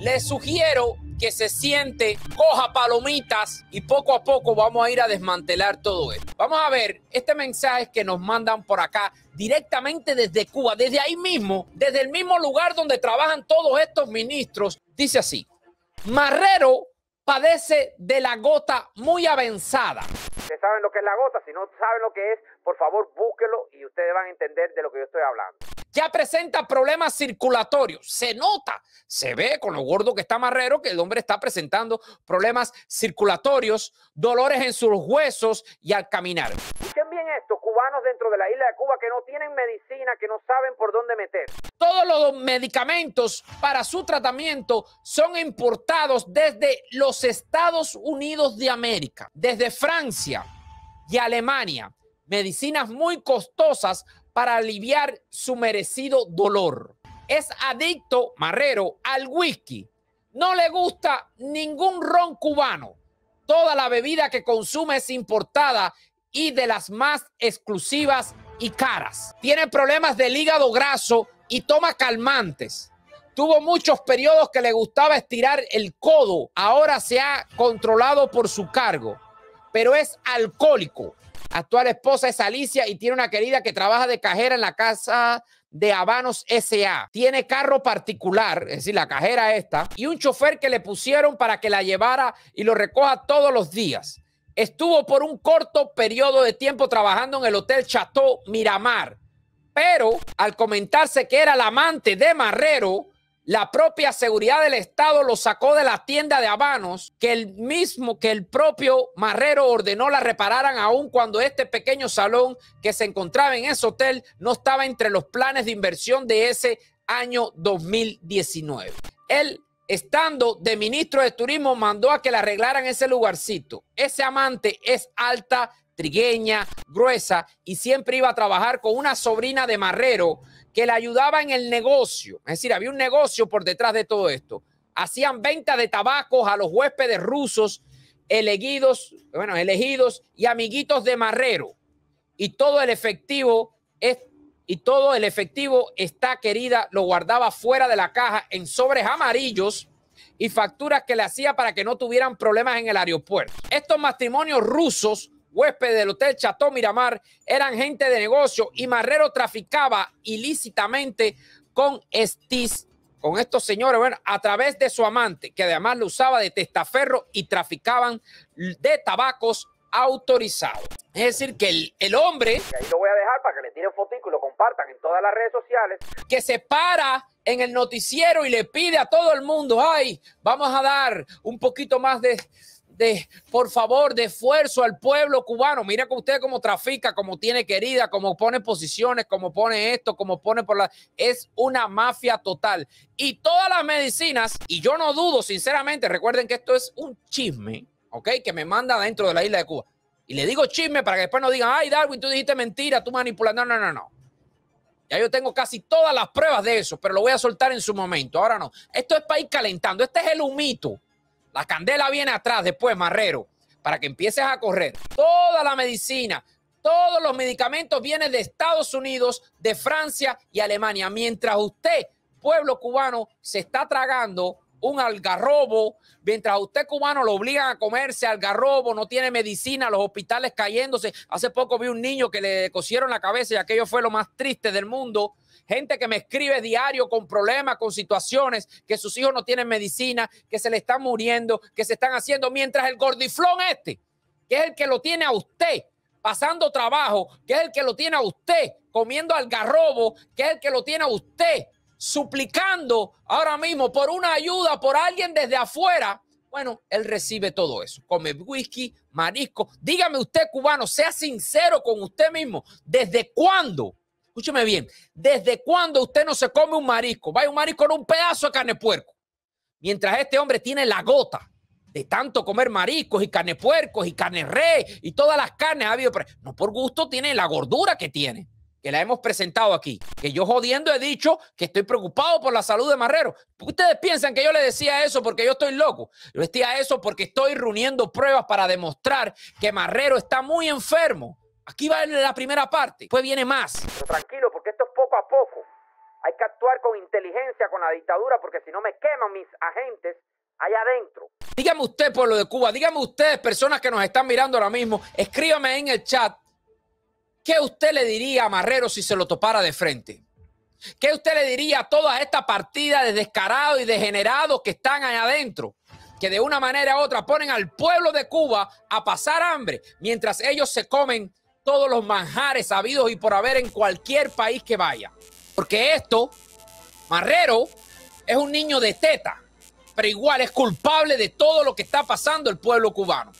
les sugiero que se siente, coja palomitas y poco a poco vamos a ir a desmantelar todo esto. Vamos a ver este mensaje que nos mandan por acá directamente desde Cuba, desde ahí mismo, desde el mismo lugar donde trabajan todos estos ministros. Dice así, Marrero padece de la gota muy avanzada saben lo que es la gota, si no saben lo que es, por favor búsquelo y ustedes van a entender de lo que yo estoy hablando. Ya presenta problemas circulatorios, se nota, se ve con lo gordo que está Marrero que el hombre está presentando problemas circulatorios, dolores en sus huesos y al caminar. Escuchen bien esto, cubanos dentro de la isla de Cuba que no tienen medicina, que no saben por dónde meter los medicamentos para su tratamiento son importados desde los Estados Unidos de América, desde Francia y Alemania. Medicinas muy costosas para aliviar su merecido dolor. Es adicto, Marrero, al whisky. No le gusta ningún ron cubano. Toda la bebida que consume es importada y de las más exclusivas y caras. Tiene problemas del hígado graso y toma calmantes. Tuvo muchos periodos que le gustaba estirar el codo. Ahora se ha controlado por su cargo, pero es alcohólico. Actual esposa es Alicia y tiene una querida que trabaja de cajera en la casa de Habanos SA. Tiene carro particular, es decir, la cajera esta, y un chofer que le pusieron para que la llevara y lo recoja todos los días. Estuvo por un corto periodo de tiempo trabajando en el Hotel Chateau Miramar pero al comentarse que era el amante de Marrero, la propia seguridad del Estado lo sacó de la tienda de habanos que el mismo que el propio Marrero ordenó la repararan aún cuando este pequeño salón que se encontraba en ese hotel no estaba entre los planes de inversión de ese año 2019. El estando de ministro de turismo, mandó a que le arreglaran ese lugarcito. Ese amante es alta, trigueña, gruesa y siempre iba a trabajar con una sobrina de Marrero que le ayudaba en el negocio. Es decir, había un negocio por detrás de todo esto. Hacían ventas de tabacos a los huéspedes rusos elegidos, bueno, elegidos y amiguitos de Marrero. Y todo el efectivo es y todo el efectivo está querida, lo guardaba fuera de la caja en sobres amarillos y facturas que le hacía para que no tuvieran problemas en el aeropuerto. Estos matrimonios rusos, huéspedes del Hotel Chateau Miramar, eran gente de negocio y Marrero traficaba ilícitamente con estis, con estos señores, bueno, a través de su amante, que además lo usaba de testaferro y traficaban de tabacos autorizados. Es decir, que el, el hombre... ahí lo voy a dejar para que compartan en todas las redes sociales. Que se para en el noticiero y le pide a todo el mundo, ay, vamos a dar un poquito más de, por favor, de esfuerzo al pueblo cubano. Mira que usted como trafica, como tiene querida, como pone posiciones, como pone esto, como pone por la... Es una mafia total. Y todas las medicinas, y yo no dudo, sinceramente, recuerden que esto es un chisme, ¿ok? Que me manda dentro de la isla de Cuba. Y le digo chisme para que después no digan, ay, Darwin, tú dijiste mentira, tú manipulando, no, no, no. Ya yo tengo casi todas las pruebas de eso, pero lo voy a soltar en su momento. Ahora no. Esto es para ir calentando. Este es el humito. La candela viene atrás después, Marrero, para que empieces a correr. Toda la medicina, todos los medicamentos vienen de Estados Unidos, de Francia y Alemania. Mientras usted, pueblo cubano, se está tragando un algarrobo, mientras a usted cubano lo obligan a comerse algarrobo, no tiene medicina, los hospitales cayéndose. Hace poco vi un niño que le cosieron la cabeza y aquello fue lo más triste del mundo. Gente que me escribe diario con problemas, con situaciones, que sus hijos no tienen medicina, que se le están muriendo, que se están haciendo, mientras el gordiflón este, que es el que lo tiene a usted pasando trabajo, que es el que lo tiene a usted comiendo algarrobo, que es el que lo tiene a usted suplicando ahora mismo por una ayuda, por alguien desde afuera, bueno, él recibe todo eso. Come whisky, marisco. Dígame usted, cubano, sea sincero con usted mismo. ¿Desde cuándo? Escúcheme bien. ¿Desde cuándo usted no se come un marisco? Vaya un marisco en un pedazo de carne puerco. Mientras este hombre tiene la gota de tanto comer mariscos y carne puercos y carne rey y todas las carnes ha No por gusto tiene la gordura que tiene que la hemos presentado aquí, que yo jodiendo he dicho que estoy preocupado por la salud de Marrero. Ustedes piensan que yo le decía eso porque yo estoy loco. Yo decía eso porque estoy reuniendo pruebas para demostrar que Marrero está muy enfermo. Aquí va la primera parte, después pues viene más. tranquilo, porque esto es poco a poco. Hay que actuar con inteligencia con la dictadura porque si no me queman mis agentes allá adentro. Dígame usted, pueblo de Cuba, dígame ustedes, personas que nos están mirando ahora mismo, escríbame en el chat ¿Qué usted le diría a Marrero si se lo topara de frente? ¿Qué usted le diría a toda esta partida de descarados y degenerados que están allá adentro? Que de una manera u otra ponen al pueblo de Cuba a pasar hambre mientras ellos se comen todos los manjares habidos y por haber en cualquier país que vaya. Porque esto, Marrero, es un niño de teta, pero igual es culpable de todo lo que está pasando el pueblo cubano.